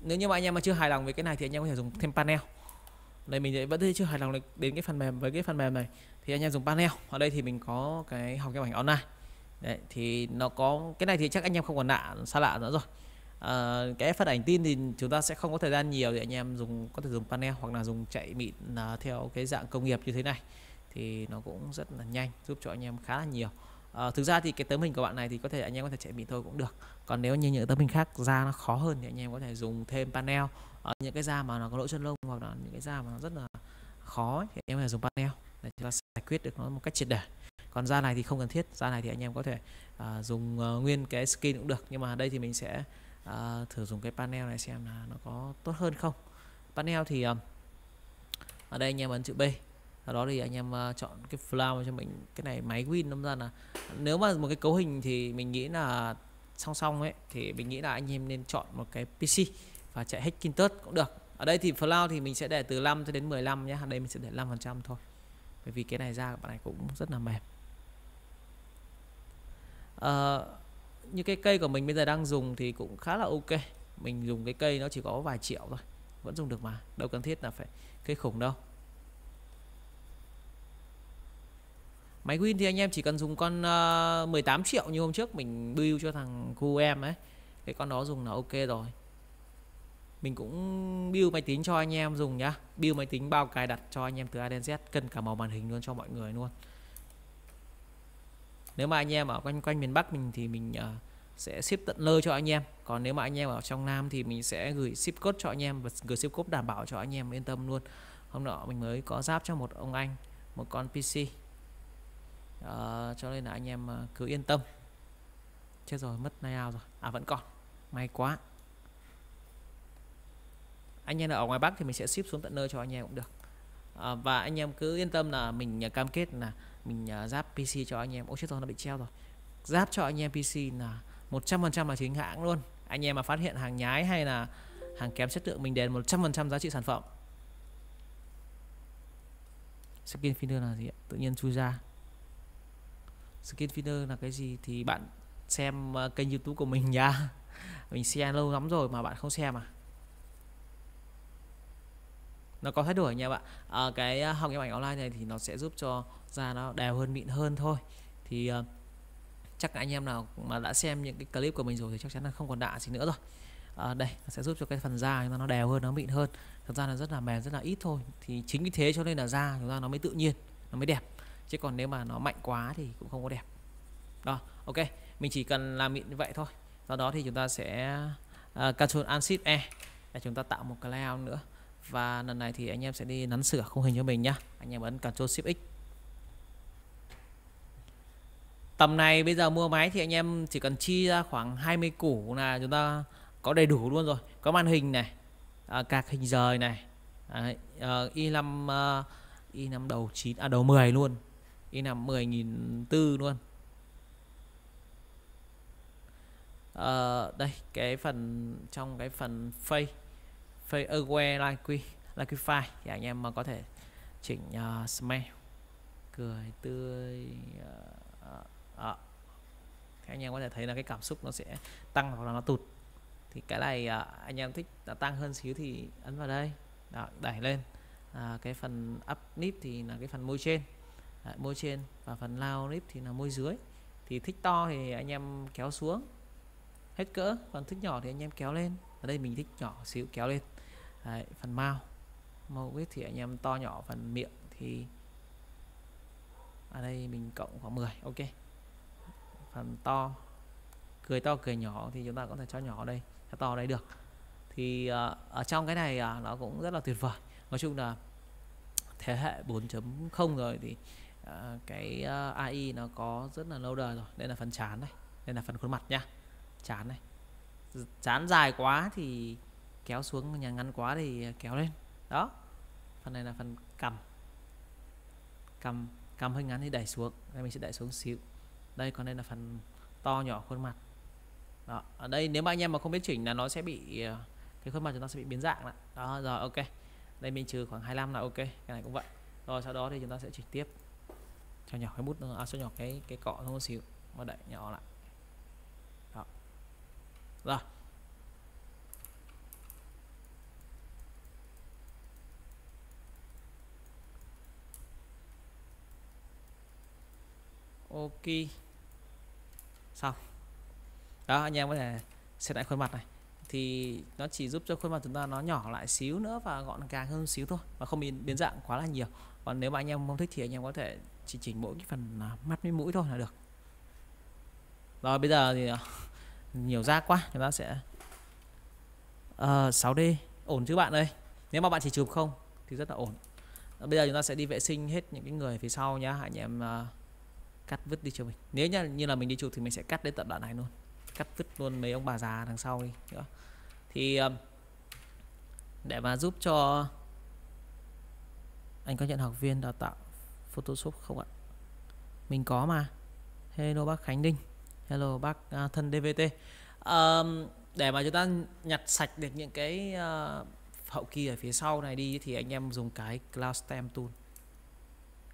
nếu như mà anh em mà chưa hài lòng với cái này thì anh em có thể dùng thêm panel đây mình vẫn chưa hài lòng đến cái phần mềm với cái phần mềm này thì anh em dùng panel ở đây thì mình có cái học cái ảnh online Đấy, thì nó có cái này thì chắc anh em không còn lạ xa lạ nữa rồi à, cái phát ảnh tin thì chúng ta sẽ không có thời gian nhiều thì anh em dùng có thể dùng panel hoặc là dùng chạy mịn ờ, theo cái dạng công nghiệp như thế này thì nó cũng rất là nhanh giúp cho anh em khá là nhiều à, thực ra thì cái tấm hình của bạn này thì có thể anh em có thể chạy bị thôi cũng được còn nếu như những tấm hình khác da nó khó hơn thì anh em có thể dùng thêm panel ở ờ, những cái da mà nó có lỗ chân lông hoặc là những cái da mà nó rất là khó thì anh em có thể dùng panel để chúng ta giải quyết được nó một cách triệt để còn da này thì không cần thiết da này thì anh em có thể à, dùng à, nguyên cái skin cũng được nhưng mà đây thì mình sẽ à, thử dùng cái panel này xem là nó có tốt hơn không panel thì à, ở đây anh em ấn chữ B sau đó thì anh em ờ, chọn cái flower cho mình cái này máy win đâm ra là nếu mà một cái cấu hình thì mình nghĩ là song song ấy thì mình nghĩ là anh em nên chọn một cái PC và chạy Hackintosh cũng được ở đây thì flow thì mình sẽ để từ 5 cho đến 15 nhé đây mình sẽ để 5 phần trăm thôi bởi vì cái này ra bạn này cũng rất là mềm à, như cái cây của mình bây giờ đang dùng thì cũng khá là ok mình dùng cái cây nó chỉ có vài triệu thôi vẫn dùng được mà đâu cần thiết là phải cây khủng đâu Máy win thì anh em chỉ cần dùng con uh, ờ, 18 triệu như hôm trước mình build cho thằng khu em ấy. Cái con đó dùng là ok rồi. Mình cũng build máy tính cho anh em dùng nhá. Build máy tính bao cài đặt cho anh em từ A đến Z cần cả màu màn hình luôn cho mọi người luôn. Nếu mà anh em ở quanh quanh miền Bắc mình thì mình uh, sẽ ship tận nơi cho anh em còn nếu mà anh em ở trong nam thì mình sẽ gửi ship code cho anh em và gửi ship code đảm bảo cho anh em yên tâm luôn hôm nọ mình mới có giáp cho một ông anh một con pc à, cho nên là anh em ờ, cứ yên tâm chết rồi mất nay ao rồi à vẫn còn may quá anh em ở ngoài Bắc thì mình sẽ ship xuống tận nơi cho anh em cũng được à, và anh em cứ yên tâm là mình cam kết là mình giáp PC cho anh em ô chết rồi nó bị treo rồi giáp cho anh em PC là 100% là chính hãng luôn anh em mà phát hiện hàng nhái hay là hàng kém chất lượng mình đền 100% giá trị sản phẩm skin filter là gì ạ tự nhiên chui ra skin feeder là cái gì thì bạn xem ờ, kênh youtube của mình nha mình share lâu lắm rồi mà bạn không xem à nó có thay đổi nha bạn à, cái ờ, học em ảnh online này thì nó sẽ giúp cho da nó đều hơn mịn hơn thôi thì chắc anh em nào mà đã xem những cái clip của mình rồi thì chắc chắn là không còn đạ gì nữa rồi à, đây nó sẽ giúp cho cái phần da chúng nó đều hơn nó mịn hơn thật ra là rất là mềm rất là ít thôi thì chính vì thế cho nên là da chúng ta nó mới tự nhiên nó mới đẹp chứ còn nếu mà nó mạnh quá thì cũng không có đẹp đó ok mình chỉ cần làm mịn như vậy thôi sau đó thì chúng ta sẽ uh, à, Ctrl Alt E để chúng ta tạo một cái layout nữa và lần này thì anh em sẽ đi nắn sửa khung hình cho mình nhá anh em ấn Ctrl Shift X tầm này bây giờ mua máy thì anh em chỉ cần chi ra khoảng 20 củ là chúng ta có đầy đủ luôn rồi có màn hình này à, cạc hình rời này à, à, i5 à, i5 đầu 9 à đầu 10 luôn y là 10.000 tư luôn à, đây cái phần trong cái phần face face aware like quy like file thì anh em mà có thể chỉnh uh, smell cười tươi uh, uh, Thì anh em có thể thấy là cái cảm xúc nó sẽ tăng hoặc là nó tụt thì cái này uh, anh em thích là tăng hơn xíu thì ấn vào đây Đó, đẩy lên à, cái phần up nip thì là cái phần môi trên Đấy, môi trên và phần lao rip thì là môi dưới thì thích to thì anh em kéo xuống hết cỡ còn thích nhỏ thì anh em kéo lên ở đây mình thích nhỏ xíu kéo lên Đấy, phần mau màu huyết thì anh em to nhỏ phần miệng thì ở đây mình cộng khoảng 10 ok phần to cười to cười nhỏ thì chúng ta có thể cho nhỏ đây cho to ở đây được thì uh, ở trong cái này uh, nó cũng rất là tuyệt vời nói chung là thế hệ 4.0 rồi thì Ờ, cái ờ, AI nó có rất là lâu đời rồi đây là phần chán đây đây là phần khuôn mặt nhá chán này chán dài quá thì kéo xuống nhà ngắn quá thì kéo lên đó phần này là phần cầm cầm cầm hơi ngắn thì đẩy xuống đây mình sẽ đẩy xuống xíu đây còn đây là phần to nhỏ khuôn mặt đó ở đây nếu mà anh em mà không biết chỉnh là nó sẽ bị ờ, cái khuôn mặt chúng ta sẽ bị biến dạng lại đó rồi ok đây mình trừ khoảng 25 là ok cái này cũng vậy rồi sau đó thì chúng ta sẽ chỉnh tiếp cho nhỏ cái bút à, cho nhỏ cái cái cọ nó một xíu mà đẩy nhỏ lại đó rồi ok xong đó anh em có thể xem lại khuôn mặt này thì nó chỉ giúp cho khuôn mặt chúng ta nó nhỏ lại xíu nữa và gọn gàng hơn xíu thôi và không bị biến dạng quá là nhiều còn nếu mà anh em không thích thì anh em có thể chỉ chỉnh mỗi cái phần à, mắt với mũi thôi là được rồi bây giờ thì à, nhiều da quá chúng ta sẽ ờ, uh, 6D ổn chứ bạn ơi nếu mà bạn chỉ chụp không thì rất là ổn ờ, bây giờ chúng ta sẽ đi vệ sinh hết những cái người phía sau nhá anh em uh, cắt vứt đi cho mình nếu như là mình đi chụp thì mình sẽ cắt đến tận đoạn này luôn cắt vứt luôn mấy ông bà già đằng sau đi nữa thì um, để mà giúp cho anh có nhận học viên đào tạo Photoshop không ạ mình có mà hello bác Khánh Đinh hello bác à, thân DVT um, để mà chúng ta nhặt sạch được những cái uh, hậu kỳ ở phía sau này đi thì anh em dùng cái class stem tool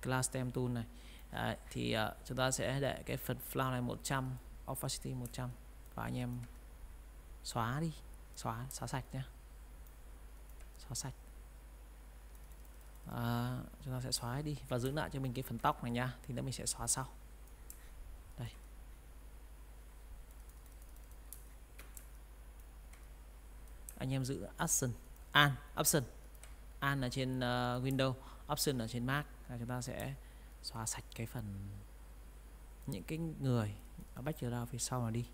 class stem tool này Đấy, thì uh, chúng ta sẽ để cái phần flow này 100 opacity 100 và anh em xóa đi xóa xóa sạch nhé xóa sạch à, chúng ta sẽ xóa đi và giữ lại cho mình cái phần tóc này nha thì nữa mình sẽ xóa sau đây anh em giữ option an option an là trên uh, ờ, Windows option ở trên Mac là chúng ta sẽ xóa sạch cái phần những cái người bắt ở background phía sau là đi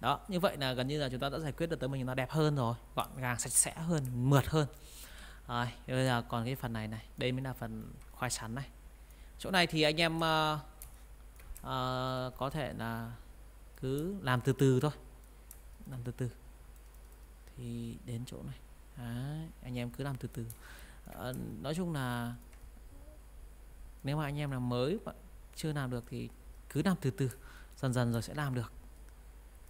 đó như vậy là gần như là chúng ta đã giải quyết được tới mình nó đẹp hơn rồi gọn gàng sạch sẽ hơn mượt hơn rồi bây giờ còn cái phần này này đây mới là phần khoai sắn này chỗ này thì anh em uh, uh, có thể là cứ làm từ từ thôi làm từ từ thì đến chỗ này Đấy, anh em cứ làm từ từ à, nói chung là nếu mà anh em làm mới mà chưa làm được thì cứ làm từ từ dần dần rồi sẽ làm được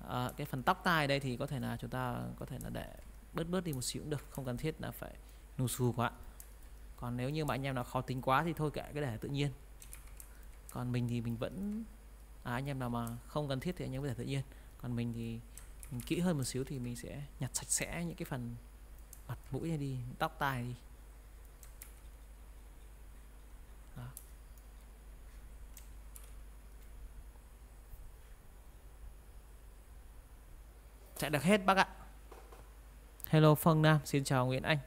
Ờ, cái phần tóc tai đây thì có thể là chúng ta có thể là để bớt bớt đi một xíu cũng được không cần thiết là phải nù xù quá còn nếu như mà anh em nào khó tính quá thì thôi kệ cái để tự nhiên còn mình thì mình vẫn à, anh em nào mà không cần thiết thì anh em có thể tự nhiên còn mình thì mình kỹ hơn một xíu thì mình sẽ nhặt sạch sẽ những cái phần mặt mũi này đi tóc tai đi sẽ được hết bác ạ hello phương nam xin chào nguyễn anh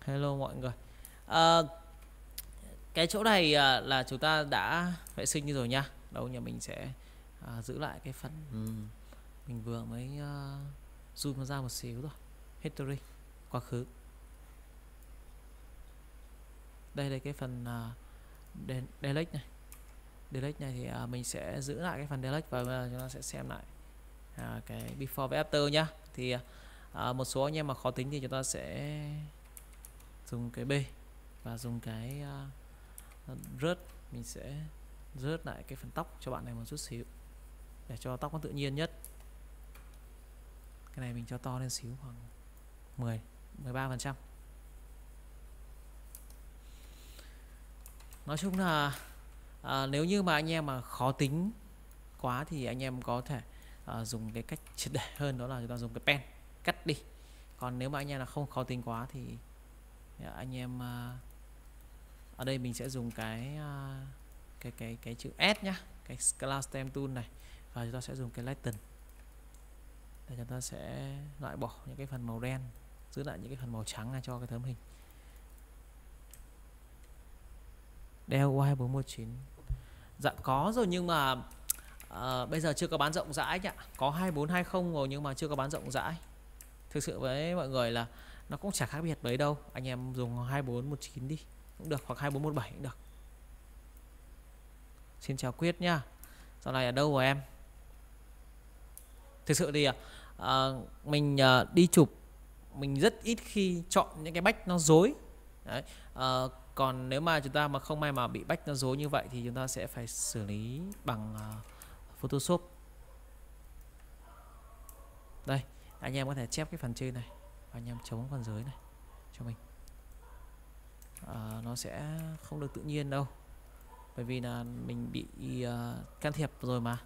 hello mọi người à, cái chỗ này à, là chúng ta đã vệ sinh như rồi nha đâu nhà mình sẽ à, giữ lại cái phần ừ. ừ mình vừa mới uh, zoom ra một xíu rồi history quá khứ đây là cái phần uh, à, delete này delete này thì uh, mình sẽ giữ lại cái phần delete và uh, chúng ta sẽ xem lại à, cái before và after nhá thì à, một số anh em mà khó tính thì chúng ta sẽ dùng cái b và dùng cái uh, rớt mình sẽ rớt lại cái phần tóc cho bạn này một chút xíu để cho tóc nó tự nhiên nhất cái này mình cho to lên xíu khoảng 10 13 phần trăm Nói chung là à, nếu như mà anh em mà khó tính quá thì anh em có thể uh, dùng cái cách triệt để hơn đó là chúng ta dùng cái pen cắt đi còn nếu mà anh em là không khó tính quá thì anh em uh, ở đây mình sẽ dùng cái uh, cái cái cái chữ S nhá cái class stem tool này và chúng ta sẽ dùng cái lighten để chúng ta sẽ loại bỏ những cái phần màu đen giữ lại những cái phần màu trắng cho cái thấm hình Dell Y419 Dạ có rồi nhưng mà à, bây giờ chưa có bán rộng rãi nhá có 2420 rồi nhưng mà chưa có bán rộng rãi thực sự với mọi người là nó cũng chả khác biệt mấy đâu anh em dùng 2419 đi cũng được hoặc 2417 cũng được xin chào Quyết nhá sau này ở đâu của em thực sự thì à, mình à, đi chụp mình rất ít khi chọn những cái bách nó dối Đấy. À, còn nếu mà chúng ta mà không may mà bị bách nó dối như vậy thì chúng ta sẽ phải xử lý bằng uh, Photoshop đây anh em có thể chép cái phần trên này anh em chống phần dưới này cho mình à, nó sẽ không được tự nhiên đâu bởi vì là mình bị uh, can thiệp rồi mà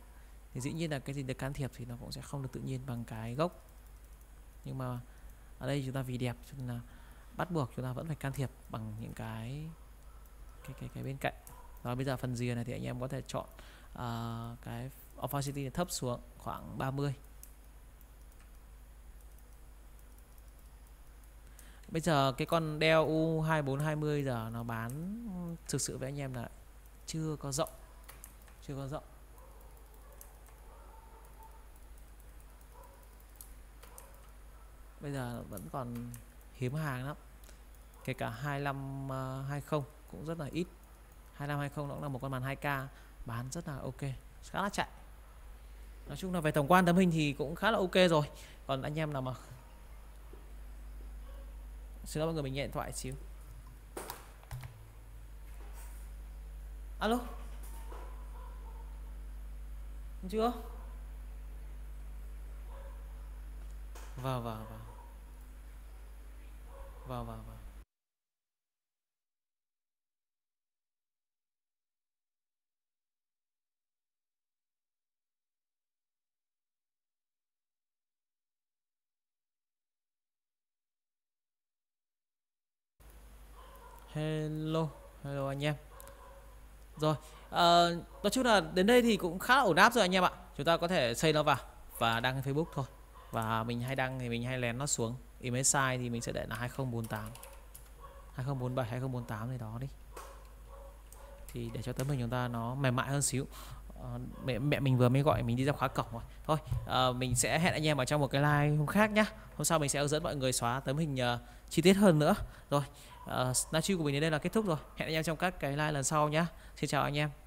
thì dĩ nhiên là cái gì được can thiệp thì nó cũng sẽ không được tự nhiên bằng cái gốc nhưng mà ở đây chúng ta vì đẹp cho nên là bắt buộc chúng ta vẫn phải can thiệp bằng những cái cái cái, cái bên cạnh rồi bây giờ phần rìa này thì anh em có thể chọn uh, cái opacity thấp xuống khoảng 30 Bây giờ cái con Dell U2420 giờ nó bán thực sự với anh em là chưa có rộng chưa có rộng bây giờ vẫn còn hiếm hàng lắm kể cả 2520 à, cũng rất là ít 2520 nó cũng là một con màn 2K bán rất là ok khá là chạy nói chung là về tổng quan tấm hình thì cũng khá là ok rồi còn anh em nào mà xin lỗi mọi người mình nhận thoại xíu alo chưa vào vào vào vào vào vâng hello hello anh em rồi à, nói chung là đến đây thì cũng khá ổn áp rồi anh em ạ chúng ta có thể xây nó vào và đăng trên Facebook thôi và mình hay đăng thì mình hay lén nó xuống image size thì mình sẽ để là 2048 2047 2048 gì đó đi thì để cho tấm hình chúng ta nó mềm mại hơn xíu à, mẹ mẹ mình vừa mới gọi mình đi ra khóa cổng rồi thôi à, mình sẽ hẹn anh em ở trong một cái live hôm khác nhá hôm sau mình sẽ hướng dẫn mọi người xóa tấm hình uh, chi tiết hơn nữa rồi uh, ờ, livestream của mình đến đây là kết thúc rồi hẹn gặp nhau trong các cái live lần sau nhé xin chào anh em